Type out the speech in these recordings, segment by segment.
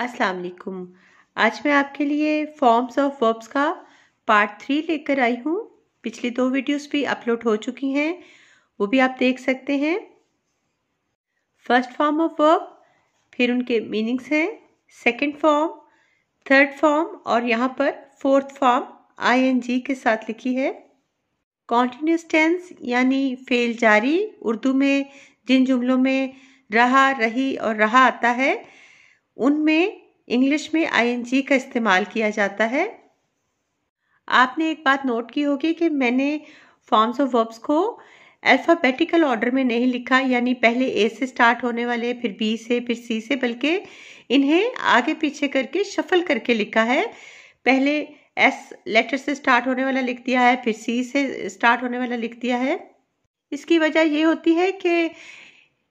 अस्सलाम वालेकुम आज मैं आपके लिए फॉर्म्स ऑफ वर्ब्स का पार्ट थ्री लेकर आई हूँ पिछली दो वीडियोस भी अपलोड हो चुकी हैं वो भी आप देख सकते हैं फर्स्ट फॉर्म ऑफ वर्ब फिर उनके मीनिंग्स हैं सेकंड फॉर्म थर्ड फॉर्म और यहाँ पर फोर्थ फॉर्म आईएनजी के साथ लिखी है कॉन्टीन्यूस टेंस यानी फेल जारी उर्दू में जिन जुमलों में रहा रही और रहा आता है उनमें इंग्लिश में आई का इस्तेमाल किया जाता है आपने एक बात नोट की होगी कि मैंने फॉर्म्स ऑफ वर्ब्स को अल्फ़ाबेटिकल ऑर्डर में नहीं लिखा यानी पहले ए से स्टार्ट होने वाले फिर बी से फिर सी से बल्कि इन्हें आगे पीछे करके शफल करके लिखा है पहले एस लेटर से स्टार्ट होने वाला लिख दिया है फिर सी से स्टार्ट होने वाला लिख दिया है इसकी वजह ये होती है कि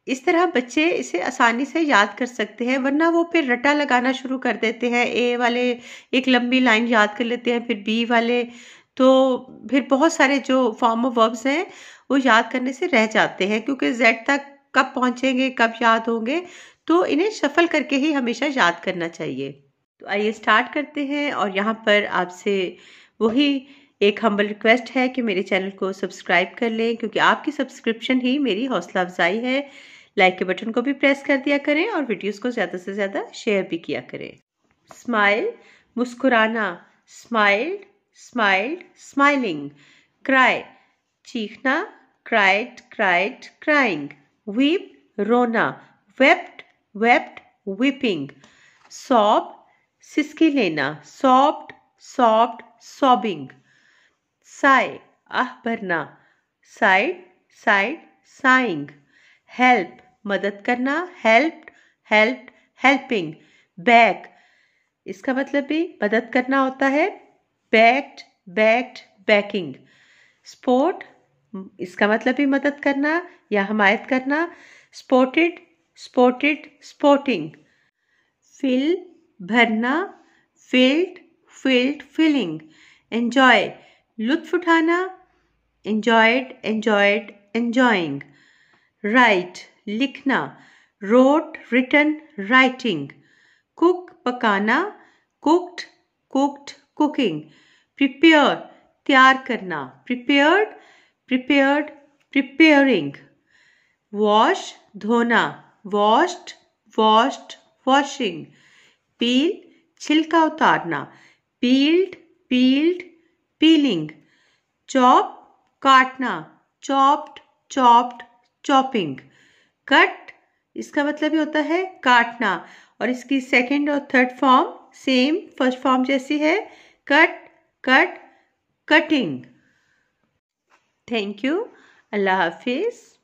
इस तरह बच्चे इसे आसानी से याद कर सकते हैं वरना वो फिर रटा लगाना शुरू कर देते हैं ए वाले एक लंबी लाइन याद कर लेते हैं फिर बी वाले तो फिर बहुत सारे जो फॉर्म ऑफ वर्ब्स हैं वो याद करने से रह जाते हैं क्योंकि जेड तक कब पहुंचेंगे कब याद होंगे तो इन्हें शफल करके ही हमेशा याद करना चाहिए तो आइए स्टार्ट करते हैं और यहाँ पर आपसे वही एक हम्बल रिक्वेस्ट है कि मेरे चैनल को सब्सक्राइब कर लें क्योंकि आपकी सब्सक्रिप्शन ही मेरी हौसला अफजाई है लाइक के बटन को भी प्रेस कर दिया करें और वीडियोस को ज़्यादा से ज़्यादा शेयर भी किया करें स्माइल मुस्कुराना स्माइल्ड स्माइल स्माइलिंग क्राई चीखना क्राइड क्राइड क्राइंग वीप रोना वेप्ट वेप्ट वीपिंग सॉब सिसकी लेना सॉफ्ट सॉफ्ट सॉबिंग साय आह भरना साइड साइड साइंग हेल्प मदद करना हेल्प हेल्प हेल्पिंग बैक इसका मतलब भी मदद करना होता है बैक्ड बैक्ड बैकिंग स्पोर्ट इसका मतलब भी मदद करना या हमायत करना स्पोर्टेड स्पोर्टेड स्पोर्टिंग फिल भरना फिल्ड फिल्ड फिलिंग एंजॉय लुत्फ उठाना एंजॉयड एंजॉयड एंजॉइंग राइट लिखना रोट रिटन राइटिंग कुक पकाना कुक्ड कुक्ड कुकिंग प्रिपेयर तैयार करना प्रिपेयर्ड प्रिपेयर्ड प्रिपेयरिंग वॉश धोना वॉश्ड वॉश्ड वॉशिंग पील छिलका उतारना पील्ड पील्ड पीलिंग चॉप काटना चॉप्ड चॉप्ड चॉपिंग कट इसका मतलब ही होता है काटना और इसकी सेकेंड और third form same first form जैसी है cut cut cutting thank you अल्लाह हाफिज़